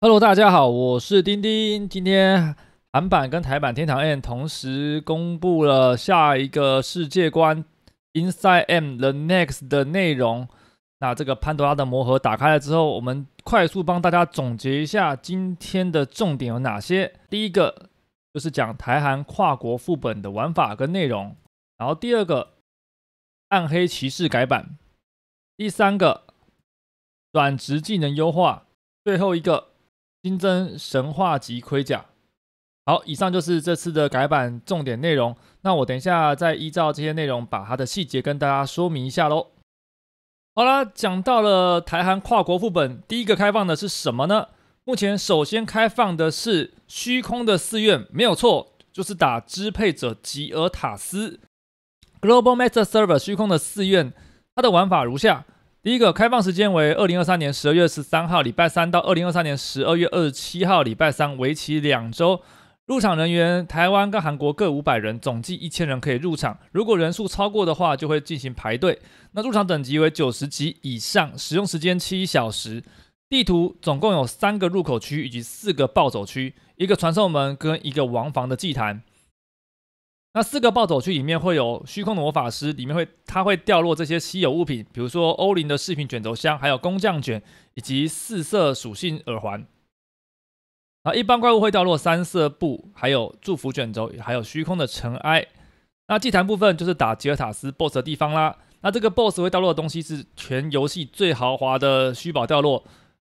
Hello，大家好，我是钉钉。今天韩版跟台版《天堂 M》同时公布了下一个世界观 Inside M the Next 的内容。那这个潘多拉的魔盒打开了之后，我们快速帮大家总结一下今天的重点有哪些。第一个就是讲台韩跨国副本的玩法跟内容，然后第二个暗黑骑士改版，第三个转职技能优化，最后一个。新增神话级盔甲。好，以上就是这次的改版重点内容。那我等一下再依照这些内容，把它的细节跟大家说明一下喽。好啦，讲到了台韩跨国副本，第一个开放的是什么呢？目前首先开放的是虚空的寺院，没有错，就是打支配者吉尔塔斯 （Global Master Server）。虚空的寺院，它的玩法如下。第一个开放时间为二零二三年十二月十三号礼拜三到二零二三年十二月二十七号礼拜三，为期两周。入场人员台湾跟韩国各五百人，总计一千人可以入场。如果人数超过的话，就会进行排队。那入场等级为九十级以上，使用时间七小时。地图总共有三个入口区以及四个暴走区，一个传送门跟一个王房的祭坛。那四个暴走区里面会有虚空的魔法师，里面会它会掉落这些稀有物品，比如说欧林的饰品卷轴箱，还有工匠卷，以及四色属性耳环。啊，一般怪物会掉落三色布，还有祝福卷轴，还有虚空的尘埃。那祭坛部分就是打吉尔塔斯 BOSS 的地方啦。那这个 BOSS 会掉落的东西是全游戏最豪华的虚宝掉落，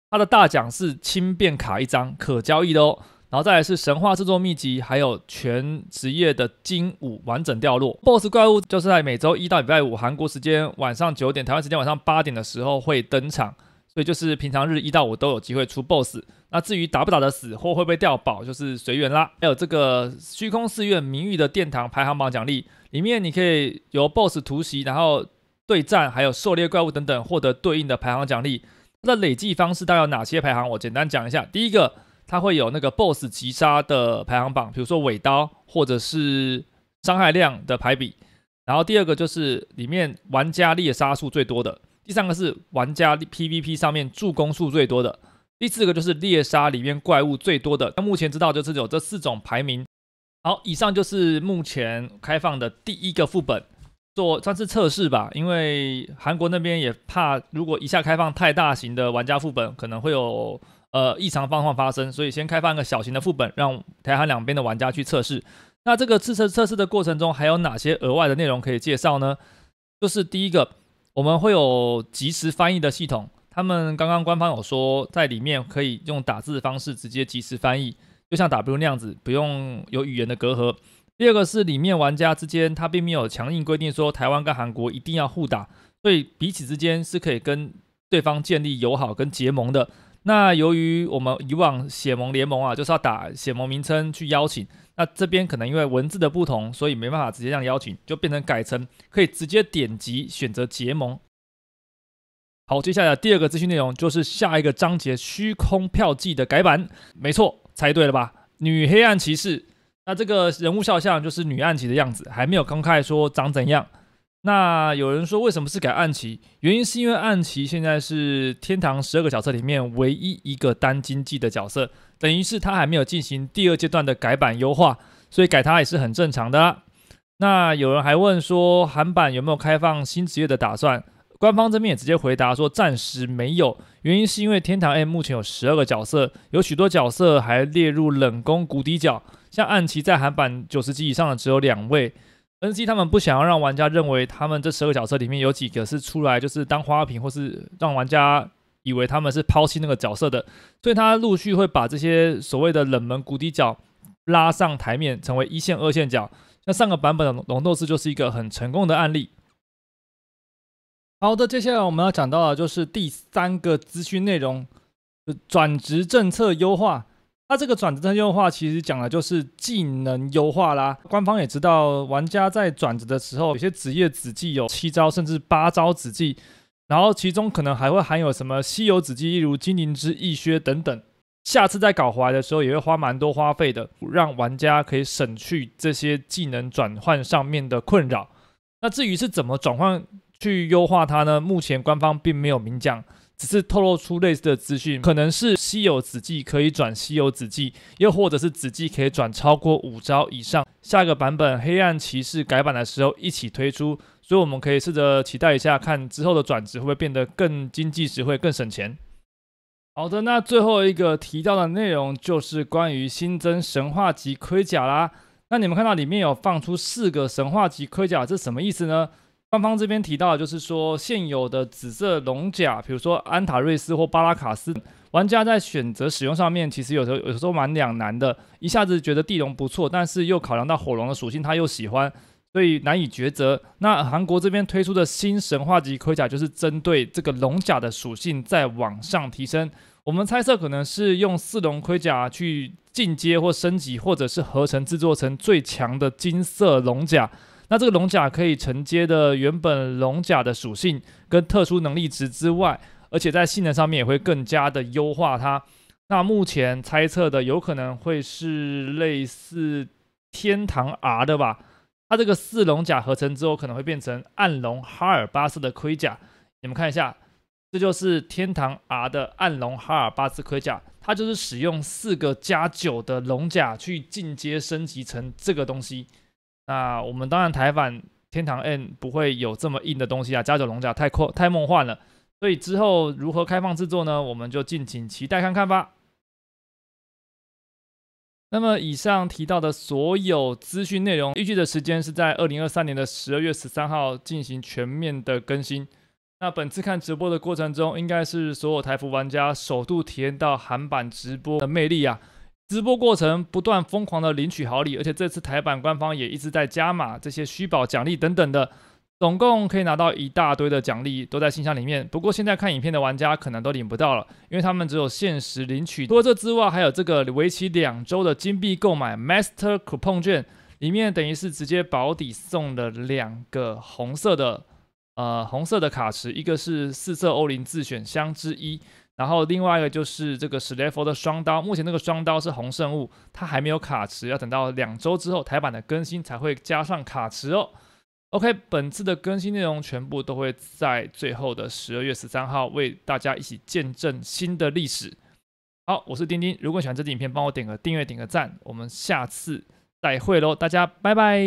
它的大奖是轻便卡一张，可交易的哦。然后再来是神话制作秘籍，还有全职业的精武完整掉落。BOSS 怪物就是在每周一到礼拜五韩国时间晚上九点，台湾时间晚上八点的时候会登场，所以就是平常日一到五都有机会出 BOSS。那至于打不打得死，或会不会掉宝，就是随缘啦。还有这个虚空寺院名誉的殿堂排行榜奖励里面，你可以由 BOSS 突袭，然后对战，还有狩猎怪物等等，获得对应的排行奖励。那累计方式大概哪些排行，我简单讲一下。第一个。它会有那个 BOSS 击杀的排行榜，比如说尾刀或者是伤害量的排比，然后第二个就是里面玩家猎杀数最多的，第三个是玩家 PVP 上面助攻数最多的，第四个就是猎杀里面怪物最多的。那目前知道就是有这四种排名。好，以上就是目前开放的第一个副本，做算是测试吧，因为韩国那边也怕，如果一下开放太大型的玩家副本，可能会有。呃，异常状况发生，所以先开放一个小型的副本，让台韩两边的玩家去测试。那这个测试测试的过程中，还有哪些额外的内容可以介绍呢？就是第一个，我们会有即时翻译的系统，他们刚刚官方有说，在里面可以用打字的方式直接即时翻译，就像打那样子，不用有语言的隔阂。第二个是里面玩家之间，他并没有强硬规定说台湾跟韩国一定要互打，所以彼此之间是可以跟对方建立友好跟结盟的。那由于我们以往写盟联盟啊，就是要打写盟名称去邀请，那这边可能因为文字的不同，所以没办法直接这样邀请，就变成改成可以直接点击选择结盟。好，接下来第二个资讯内容就是下一个章节虚空票记的改版，没错，猜对了吧？女黑暗骑士，那这个人物肖像就是女暗骑的样子，还没有公开说长怎样。那有人说为什么是改暗棋？原因是因为暗棋现在是天堂十二个角色里面唯一一个单经济的角色，等于是他还没有进行第二阶段的改版优化，所以改他也是很正常的。那有人还问说韩版有没有开放新职业的打算？官方这边也直接回答说暂时没有，原因是因为天堂 M 目前有十二个角色，有许多角色还列入冷宫谷底角，像暗棋在韩版九十级以上的只有两位。N.C. 他们不想要让玩家认为他们这十个角色里面有几个是出来就是当花瓶，或是让玩家以为他们是抛弃那个角色的，所以他陆续会把这些所谓的冷门谷底角拉上台面，成为一线二线角。像上个版本的龙斗士就是一个很成功的案例。好的，接下来我们要讲到的就是第三个资讯内容：转职政策优化。它这个转职优化其实讲的就是技能优化啦。官方也知道，玩家在转职的时候，有些职业子技有七招甚至八招子技然后其中可能还会含有什么稀有子技例如精灵之翼靴等等。下次再搞回来的时候，也会花蛮多花费的，让玩家可以省去这些技能转换上面的困扰。那至于是怎么转换去优化它呢？目前官方并没有明讲。只是透露出类似的资讯，可能是稀有子级可以转稀有子级，又或者是子级可以转超过五招以上。下一个版本黑暗骑士改版的时候一起推出，所以我们可以试着期待一下，看之后的转职会不会变得更经济实惠、更省钱。好的，那最后一个提到的内容就是关于新增神话级盔甲啦。那你们看到里面有放出四个神话级盔甲，这什么意思呢？官方这边提到，就是说现有的紫色龙甲，比如说安塔瑞斯或巴拉卡斯，玩家在选择使用上面，其实有时候有时候蛮两难的。一下子觉得地龙不错，但是又考量到火龙的属性，他又喜欢，所以难以抉择。那韩国这边推出的新神话级盔甲，就是针对这个龙甲的属性再往上提升。我们猜测可能是用四龙盔甲去进阶或升级，或者是合成制作成最强的金色龙甲。那这个龙甲可以承接的原本龙甲的属性跟特殊能力值之外，而且在性能上面也会更加的优化它。那目前猜测的有可能会是类似天堂 R 的吧？它这个四龙甲合成之后可能会变成暗龙哈尔巴斯的盔甲。你们看一下，这就是天堂 R 的暗龙哈尔巴斯盔甲，它就是使用四个加九的龙甲去进阶升级成这个东西。那我们当然台版天堂 N 不会有这么硬的东西啊，加九龙甲太阔太梦幻了。所以之后如何开放制作呢？我们就敬请期待看看吧。那么以上提到的所有资讯内容，预计的时间是在二零二三年的十二月十三号进行全面的更新。那本次看直播的过程中，应该是所有台服玩家首度体验到韩版直播的魅力啊。直播过程不断疯狂的领取好礼，而且这次台版官方也一直在加码这些虚宝奖励等等的，总共可以拿到一大堆的奖励都在信箱里面。不过现在看影片的玩家可能都领不到了，因为他们只有限时领取。除了这之外，还有这个为期两周的金币购买 Master Coupon 券，里面等于是直接保底送了两个红色的呃红色的卡池，一个是四色欧林自选箱之一。然后另外一个就是这个史莱佛的双刀，目前那个双刀是红圣物，它还没有卡池，要等到两周之后台版的更新才会加上卡池哦。OK，本次的更新内容全部都会在最后的十二月十三号为大家一起见证新的历史。好，我是丁丁，如果喜欢这支影片，帮我点个订阅，点个赞，我们下次再会喽，大家拜拜。